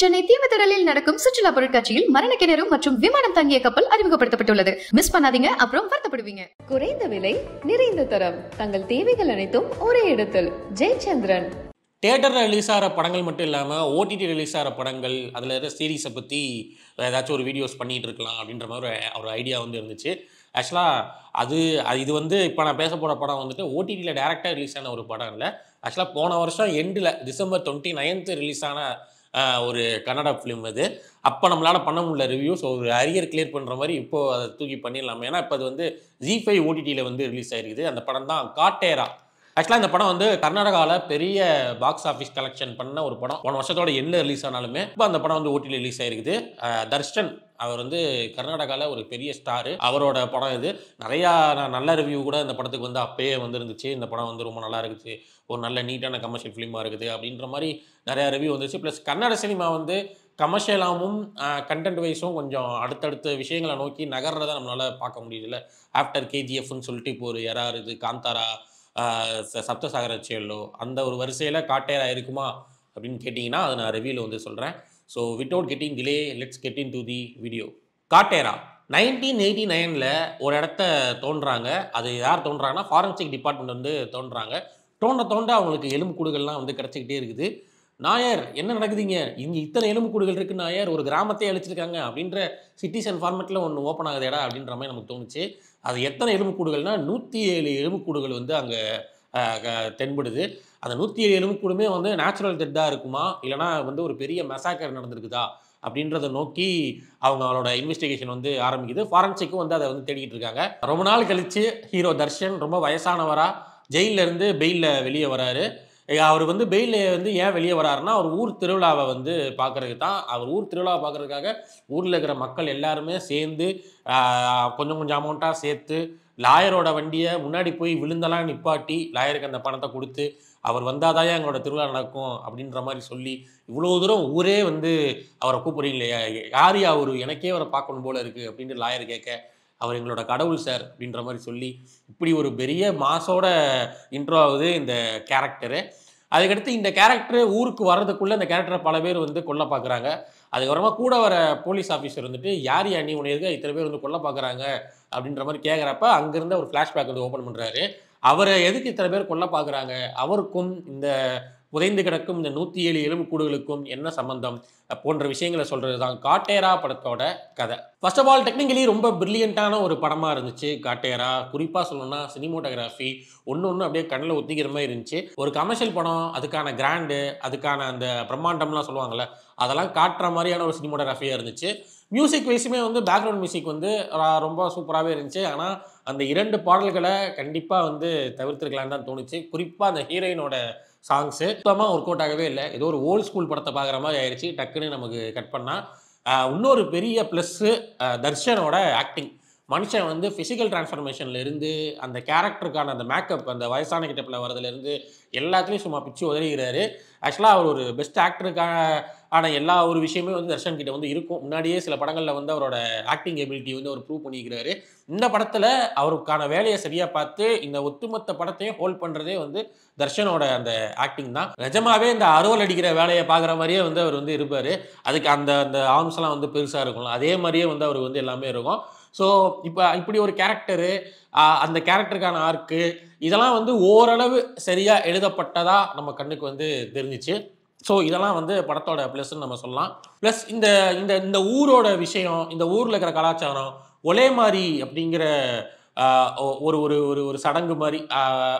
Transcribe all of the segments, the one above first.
சென்னை தீவுத்திடலில் நடக்கும் சுற்றுலா பொருட்காட்சியில் மரண கிணறு மற்றும் விமானம் தங்கிய கப்பல் அறிமுகப்படுத்தப்பட்டுள்ளது மிஸ் பண்ணாதீங்க அப்புறம் வருத்தப்படுவீங்க குறைந்த விலை நிறைந்த தரம் தங்கள் தேவைகள் அனைத்தும் ஒரே இடத்தில் ஜெயச்சந்திரன் தேட்டரில் ரிலீஸ் ஆகிற படங்கள் மட்டும் இல்லாமல் ஓடிடி ரிலீஸ் ஆகிற படங்கள் அதில் இருக்கிற சீரீஸை பற்றி ஏதாச்சும் ஒரு வீடியோஸ் பண்ணிகிட்டு இருக்கலாம் அப்படின்ற மாதிரி ஒரு ஐடியா வந்து இருந்துச்சு ஆக்சுவலாக அது இது வந்து இப்போ நான் பேச போகிற படம் வந்துட்டு ஓடிடியில் டேரெக்டாக ரிலீஸ் ஆன ஒரு படம் இல்லை ஆக்சுவலாக போன வருஷம் எண்டில் டிசம்பர் டுவெண்ட்டி நைன்த்து ரிலீஸ் ஆன ஒரு கன்னடா ஃபிலிம் அது அப்போ நம்மளால் பண்ண முடியல ரிவ்யூ ஸோ ஒரு அரியர் கிளியர் பண்ணுற மாதிரி இப்போது அதை தூக்கி பண்ணிடலாம் ஏன்னா இப்போ அது வந்து ஜி ஃபைவ் ஓடிடியில் வந்து ரிலீஸ் ஆகிருக்குது அந்த படம் தான் காட்டேரா ஆக்சுவலாக இந்த படம் வந்து கர்நாடகாவில் பெரிய பாக்ஸ் ஆஃபீஸ் கலெக்ஷன் பண்ண ஒரு படம் ஒன்று வருஷத்தோட எண்ணில் ரிலீஸ் ஆனாலுமே இப்போ அந்த படம் வந்து ஓட்டியில் ரிலீஸ் ஆகிருக்குது தர்ஷன் அவர் வந்து கர்நாடகாவில் ஒரு பெரிய ஸ்டாரு அவரோட படம் இது நிறையா நல்ல ரிவ்யூ கூட இந்த படத்துக்கு வந்து அப்பயே வந்துருந்துச்சு இந்த படம் வந்து ரொம்ப நல்லா இருக்குது ஒரு நல்ல நீட்டான கமர்ஷியல் ஃபிலிமாக இருக்குது அப்படின்ற மாதிரி நிறையா ரிவ்யூ வந்துச்சு ப்ளஸ் கன்னட சினிமா வந்து கமர்ஷியலாகவும் கண்டென்ட் வைஸும் கொஞ்சம் அடுத்தடுத்த விஷயங்களை நோக்கி நகர்றதை நம்மளால் பார்க்க முடியல ஆஃப்டர் கேஜிஎஃப்னு சொல்லிட்டு இப்போ ஒரு யாராக இருக்குது காந்தாரா சப்தசாகர செயலோ அந்த ஒரு வரிசையில் காட்டேரா இருக்குமா அப்படின்னு கேட்டிங்கன்னா அதை நான் ரிவியூவில் வந்து சொல்கிறேன் so without getting delay let's get into the video Kaatera nineteen eighty நைனில் ஒரு இடத்த தோன்றாங்க அது யார் தோன்றாங்கன்னா ஃபாரன்சிக் டிபார்ட்மெண்ட் வந்து தோன்றாங்க தோன்ற தோண்ட அவங்களுக்கு எலும்புக்கூடுகள்லாம் வந்து கிடச்சிக்கிட்டே இருக்குது நாயர் என்ன நடக்குதுங்க இங்கே இத்தனை எலும்புக்கூடுகள் இருக்குது நாயர் ஒரு கிராமத்தை அழிச்சிருக்காங்க அப்படின்ற சிட்டிசன் ஃபார்மெட்டில் ஒன்று ஓப்பன் ஆகுது இடம் அப்படின்ற மாதிரி நமக்கு தோணுச்சு அது எத்தனை எலும்புக்கூடுகள்னால் நூற்றி ஏழு எலும்புக்கூடுகள் வந்து அங்கே தென்படுது அந்த நூற்றி ஏழு எலும்புக்கூடுமே வந்து நேச்சுரல் டெட்டாக இருக்குமா இல்லைனா வந்து ஒரு பெரிய மெசாக்கர் நடந்திருக்குதா அப்படின்றத நோக்கி அவங்க அவங்களோட இன்வெஸ்டிகேஷன் வந்து ஆரம்பிக்குது ஃபாரன்சிக்கும் வந்து அதை வந்து தேடிக்கிட்டு இருக்காங்க ரொம்ப நாள் கழித்து ஹீரோ தர்ஷன் ரொம்ப வயசானவராக ஜெயிலிருந்து பெயிலில் வெளியே வராரு அவர் வந்து பெயிலில் வந்து ஏன் வெளியே வராருன்னா அவர் ஊர் திருவிழாவை வந்து பார்க்கறதுக்கு தான் அவர் ஊர் திருவிழாவை பார்க்குறதுக்காக ஊரில் இருக்கிற மக்கள் எல்லாருமே சேர்ந்து கொஞ்சம் கொஞ்சம் அமௌண்ட்டாக சேர்த்து லாயரோட வண்டியை முன்னாடி போய் விழுந்தெல்லாம் நிப்பாட்டி லாயருக்கு அந்த பணத்தை கொடுத்து அவர் வந்தாதாயே எங்களோட திருவிழா நடக்கும் அப்படின்ற மாதிரி சொல்லி இவ்வளோ தூரம் ஊரே வந்து அவரை கூப்பிட்றீங்களே யார் அவர் எனக்கே அவரை பார்க்கணும் போல இருக்குது அப்படின்ட்டு லாயர் கேட்க அவர் எங்களோட கடவுள் சார் அப்படின்ற மாதிரி சொல்லி இப்படி ஒரு பெரிய மாசோட இன்ட்ரோ ஆகுது இந்த கேரக்டரு அதுக்கடுத்து இந்த கேரக்டர் ஊருக்கு வர்றதுக்குள்ளே இந்த கேரக்டரை பல பேர் வந்து கொல்ல பார்க்குறாங்க அதுக்கப்புறமா கூட வர போலீஸ் ஆஃபீஸர் வந்துட்டு யார் யா நீ இத்தனை பேர் வந்து கொல்ல பார்க்குறாங்க அப்படின்ற மாதிரி கேட்குறப்ப அங்கேருந்து ஒரு ஃப்ளாஷ்பேக் வந்து ஓப்பன் பண்ணுறாரு அவரை எதுக்கு இத்தனை பேர் கொல்ல பார்க்குறாங்க அவருக்கும் இந்த புதைந்து கிடக்கும் இந்த நூற்றி ஏழு எலும்புக்கூடுகளுக்கும் என்ன சம்பந்தம் போன்ற விஷயங்களை சொல்கிறது தான் காட்டேரா படத்தோட கதை ஃபர்ஸ்ட் ஆஃப் ஆல் டெக்னிக்கலி ரொம்ப பிரில்லியண்ட்டான ஒரு படமாக இருந்துச்சு காட்டேரா குறிப்பாக சொல்லணும்னா சினிமோட்டோகிராஃபி ஒன்று ஒன்று அப்படியே கண்ணில் ஒத்திக்கிற மாதிரி இருந்துச்சு ஒரு கமர்ஷியல் படம் அதுக்கான கிராண்டு அதுக்கான அந்த பிரம்மாண்டம்லாம் சொல்லுவாங்கள்ல அதெல்லாம் காட்டுற மாதிரியான ஒரு சினிமோட்டோகிராஃபியாக இருந்துச்சு மியூசிக் வைஸுமே வந்து பேக்ரவுண்ட் மியூசிக் வந்து ரொம்ப சூப்பராகவே இருந்துச்சு ஆனால் அந்த இரண்டு பாடல்களை கண்டிப்பாக வந்து தவிர்த்துருக்கலான்னு தான் தோணுச்சு குறிப்பாக அந்த ஹீரோயினோட சாங்ஸு சுத்தமாக ஒர்க் அவுட் ஆகவே இல்லை ஏதோ ஒரு ஓல்டு ஸ்கூல் படத்தை பார்க்குற மாதிரி ஆயிடுச்சு டக்குன்னு நமக்கு கட் பண்ணால் இன்னொரு பெரிய ப்ளஸ்ஸு தர்ஷனோட ஆக்டிங் மனுஷன் வந்து ஃபிசிக்கல் டிரான்ஸ்ஃபர்மேஷன்லேருந்து அந்த கேரக்டருக்கான அந்த மேக்கப் அந்த வயசான கிட்டப்பில் வரதுலேருந்து எல்லாத்துலேயும் சும்மா பிச்சு உதறிகிறாரு ஆக்சுவலாக அவர் ஒரு பெஸ்ட் ஆக்டருக்கான ஆனால் எல்லா ஒரு விஷயமே வந்து தர்ஷன் கிட்ட வந்து இருக்கும் முன்னாடியே சில படங்களில் வந்து அவரோட ஆக்டிங் எபிலிட்டி வந்து அவர் ப்ரூவ் பண்ணிக்கிறாரு இந்த படத்தில் அவருக்கான வேலையை சரியாக பார்த்து இந்த ஒட்டுமொத்த படத்தையும் ஹோல்ட் பண்ணுறதே வந்து தர்ஷனோட அந்த ஆக்டிங் தான் நிஜமாவே இந்த அறுவல் அடிக்கிற வேலையை பார்க்குற மாதிரியே வந்து அவர் வந்து இருப்பார் அதுக்கு அந்த அந்த ஆம்ஸ்லாம் வந்து பெருசாக இருக்கும்ல அதே மாதிரியே வந்து அவருக்கு வந்து எல்லாமே இருக்கும் ஸோ இப்போ இப்படி ஒரு கேரக்டரு அந்த கேரக்டருக்கான ஆர்க்கு இதெல்லாம் வந்து ஓரளவு சரியாக எழுதப்பட்டதாக நம்ம கண்ணுக்கு வந்து தெரிஞ்சிச்சு ஸோ இதெல்லாம் வந்து படத்தோட ப்ளஸ்ன்னு நம்ம சொல்லலாம் ப்ளஸ் இந்த இந்த இந்த ஊரோட விஷயம் இந்த ஊரில் இருக்கிற கலாச்சாரம் ஒலே மாதிரி அப்படிங்கிற ஒரு ஒரு ஒரு ஒரு சடங்கு மாதிரி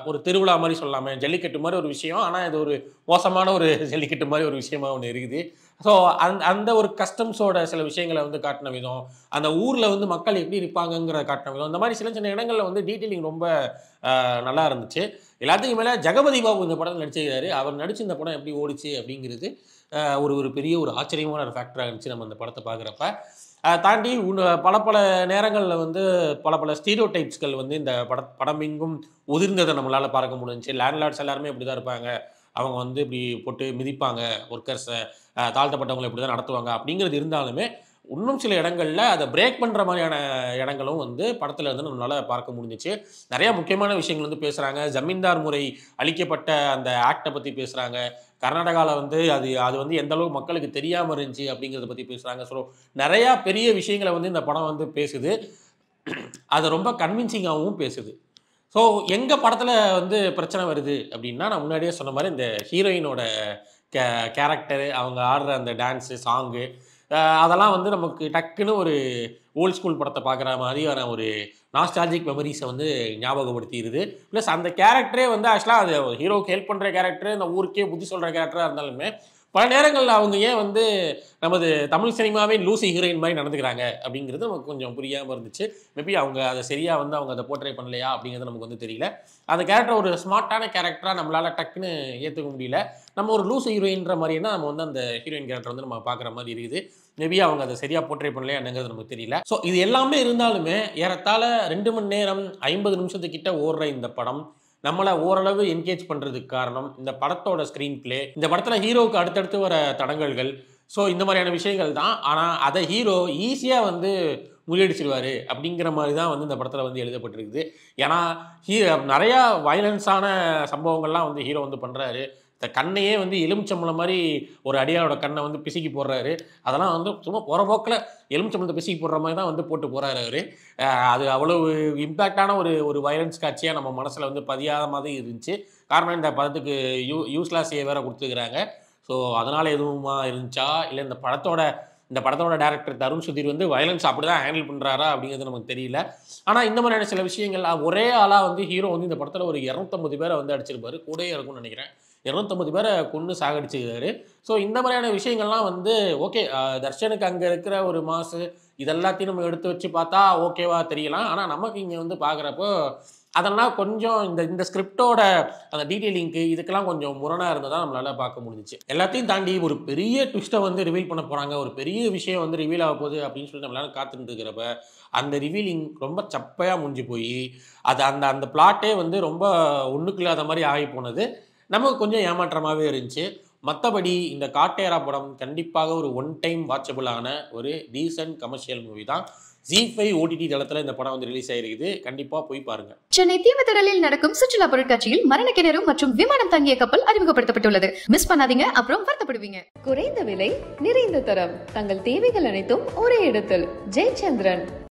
ஒரு திருவிழா மாதிரி சொல்லாமல் ஜல்லிக்கட்டு மாதிரி ஒரு விஷயம் ஆனால் இது ஒரு மோசமான ஒரு ஜல்லிக்கட்டு மாதிரி ஒரு விஷயமா ஒன்று இருக்குது ஸோ அந்த அந்த ஒரு கஸ்டம்ஸோட சில விஷயங்களை வந்து காட்டின விதம் அந்த ஊரில் வந்து மக்கள் எப்படி இருப்பாங்கங்கிறத காட்டின விதம் இந்த மாதிரி சின்ன சின்ன இடங்களில் வந்து டீட்டெயிலிங் ரொம்ப நல்லா இருந்துச்சு எல்லாத்துக்கும் மேலே ஜெகபதி பாபு இந்த படம் நடிச்சிருக்காரு அவர் நடிச்சு இந்த படம் எப்படி ஓடிச்சு அப்படிங்கிறது ஒரு ஒரு பெரிய ஒரு ஆச்சரியமான ஒரு ஃபேக்டராக இருந்துச்சு நம்ம அந்த படத்தை பார்க்குறப்ப அதை தாண்டி பல பல நேரங்களில் வந்து பல பல ஸ்டீரியோ டைப்ஸ்கள் வந்து இந்த பட படமிங்கும் உதிர்ந்ததை நம்மளால் பார்க்க முடிஞ்சு லேண்ட்லார்ட்ஸ் எல்லாருமே அப்படி தான் இருப்பாங்க அவங்க வந்து இப்படி போட்டு மிதிப்பாங்க ஒர்க்கர்ஸை தாழ்த்தப்பட்டவங்களை இப்படி தான் நடத்துவாங்க அப்படிங்கிறது இருந்தாலுமே இன்னும் சில இடங்களில் அதை பிரேக் பண்ணுற மாதிரியான இடங்களும் வந்து படத்தில் இருந்து நம்மளால் பார்க்க முடிஞ்சிச்சு நிறையா முக்கியமான விஷயங்கள் வந்து பேசுகிறாங்க ஜமீன்தார் முறை அளிக்கப்பட்ட அந்த ஆக்டை பற்றி பேசுகிறாங்க கர்நாடகாவில் வந்து அது அது வந்து எந்த அளவுக்கு மக்களுக்கு தெரியாமல் இருந்துச்சு அப்படிங்கிறத பற்றி பேசுகிறாங்க ஸோ நிறையா பெரிய விஷயங்களை வந்து இந்த படம் வந்து பேசுது அது ரொம்ப கன்வின்சிங்காகவும் பேசுது ஸோ எங்கள் படத்தில் வந்து பிரச்சனை வருது அப்படின்னா நான் முன்னாடியே சொன்ன மாதிரி இந்த ஹீரோயினோட கே கேரக்டரு அவங்க ஆடுற அந்த டான்ஸு சாங்கு அதெல்லாம் வந்து நமக்கு டக்குன்னு ஒரு ஓல்டு ஸ்கூல் படத்தை பார்க்குற மாதிரியான ஒரு நாஸ்டாலஜிக் மெமரிஸை வந்து ஞாபகப்படுத்திடுது ப்ளஸ் அந்த கேரக்டரே வந்து ஆக்சுவலாக அது ஹீரோக்கு ஹெல்ப் பண்ணுற கேரக்டர் இந்த ஊருக்கே புத்தி சொல்கிற கேரக்டராக இருந்தாலுமே பல நேரங்களில் அவங்க ஏன் வந்து நமது தமிழ் சினிமாவே லூசி ஹீரோயின் மாதிரி நடந்துக்கிறாங்க அப்படிங்கிறது நமக்கு கொஞ்சம் புரியாமல் இருந்துச்சு மேபி அவங்க அதை சரியாக வந்து அவங்க அதை போர்ட்ரே பண்ணலையா அப்படிங்கிறது நமக்கு வந்து தெரியல அந்த கேரக்டர் ஒரு ஸ்மார்ட்டான கேரக்டராக நம்மளால் டக்குன்னு ஏற்றுக்க முடியல நம்ம ஒரு லூஸ் ஹீரோயின்ற மாதிரினா நம்ம வந்து அந்த ஹீரோயின் கேரக்டர் வந்து நம்ம பார்க்குற மாதிரி இருக்குது மேபி அவங்க அதை சரியாக போர்ட்ரே பண்ணலையா என்னங்கிறது நமக்கு தெரியல ஸோ இது எல்லாமே இருந்தாலுமே ஏறத்தாழ ரெண்டு மணி நேரம் ஐம்பது நிமிஷத்துக்கிட்ட ஓடுற இந்த படம் நம்மளை ஓரளவு என்கேஜ் பண்ணுறதுக்கு காரணம் இந்த படத்தோட ஸ்க்ரீன் பிளே இந்த படத்தில் ஹீரோவுக்கு அடுத்தடுத்து வர தடங்கல்கள் ஸோ இந்த மாதிரியான விஷயங்கள் தான் ஆனால் அதை ஹீரோ ஈஸியாக வந்து முறியடிச்சிருவார் அப்படிங்கிற மாதிரி தான் வந்து இந்த படத்தில் வந்து எழுதப்பட்டிருக்குது ஏன்னா ஹீ நிறையா வயலன்ஸான சம்பவங்கள்லாம் வந்து ஹீரோ வந்து பண்ணுறாரு இந்த கண்ணையே வந்து எலுமிச்சம்பளம் மாதிரி ஒரு அடியாரோட கண்ணை வந்து பிசுக்கி போடுறாரு அதெல்லாம் வந்து சும்மா போகிற எலுமிச்சம்பளத்தை பிசுக்கி போடுற மாதிரி தான் வந்து போட்டு போகிறாரு அவர் அது அவ்வளவு இம்பேக்டான ஒரு ஒரு வைலன்ஸ் காட்சியாக நம்ம மனசில் வந்து பதியாத மாதிரி இருந்துச்சு காரணம் இந்த படத்துக்கு யூ யூஸ்லாஸியை வேறு கொடுத்துருக்குறாங்க ஸோ அதனால் எதுவுமா இருந்துச்சா இல்லை இந்த படத்தோட இந்த படத்தோட டேரக்டர் தருண் சுதீர் வந்து வயலன்ஸ் அப்படி தான் ஹேண்டில் பண்ணுறாரா அப்படிங்கிறது நமக்கு தெரியல ஆனால் இந்த மாதிரியான சில விஷயங்கள் ஒரே ஆளாக வந்து ஹீரோ வந்து இந்த படத்தில் ஒரு இரநூத்தம்பது பேரை வந்து அடிச்சிருப்பாரு கூடயே இருக்கும்னு நினைக்கிறேன் இரநூத்தம்பது பேரை கொண்டு சாகடிச்சுக்கிறாரு ஸோ இந்த மாதிரியான விஷயங்கள்லாம் வந்து ஓகே தர்ஷனுக்கு அங்கே இருக்கிற ஒரு மாசு இதெல்லாத்தையும் நம்ம எடுத்து வச்சு பார்த்தா ஓகேவா தெரியலாம் ஆனால் நமக்கு இங்கே வந்து பார்க்குறப்போ அதெல்லாம் கொஞ்சம் இந்த இந்த ஸ்கிரிப்டோட அந்த டீட்டெயிலிங்க்கு இதுக்கெல்லாம் கொஞ்சம் முரணாக இருந்ததாக நம்மளால் பார்க்க முடிஞ்சிச்சு எல்லாத்தையும் தாண்டி ஒரு பெரிய ட்விஸ்ட்டை வந்து ரிவீல் பண்ண போகிறாங்க ஒரு பெரிய விஷயம் வந்து ரிவீல் ஆக போகுது அப்படின்னு சொல்லி நம்மளால காத்துட்டுருக்கிறப்ப அந்த ரிவீலிங் ரொம்ப சப்பையாக முடிஞ்சு போய் அது அந்த அந்த பிளாட்டே வந்து ரொம்ப ஒன்றுக்கு இல்லாத மாதிரி ஆகி போனது நமக்கு கொஞ்சம் ஏமாற்றமாகவே இருந்துச்சு மற்றபடி இந்த காட்டேரா படம் கண்டிப்பாக ஒரு ஒன் டைம் வாட்சபுளான ஒரு டீசன்ட் கமர்ஷியல் மூவி தான் ஜி ஃபைவ் ஓடிடி தளத்தில் இந்த படம் வந்து ரிலீஸ் ஆயிருக்குது கண்டிப்பாக போய் பாருங்க சென்னை தீவுத்திடலில் நடக்கும் சுற்றுலா பொருட்காட்சியில் மரண கிணறு மற்றும் விமானம் தங்கிய கப்பல் அறிமுகப்படுத்தப்பட்டுள்ளது மிஸ் பண்ணாதீங்க அப்புறம் வருத்தப்படுவீங்க குறைந்த விலை நிறைந்த தரம் தங்கள் தேவைகள் அனைத்தும் ஒரே இடத்தில் ஜெயச்சந்திரன்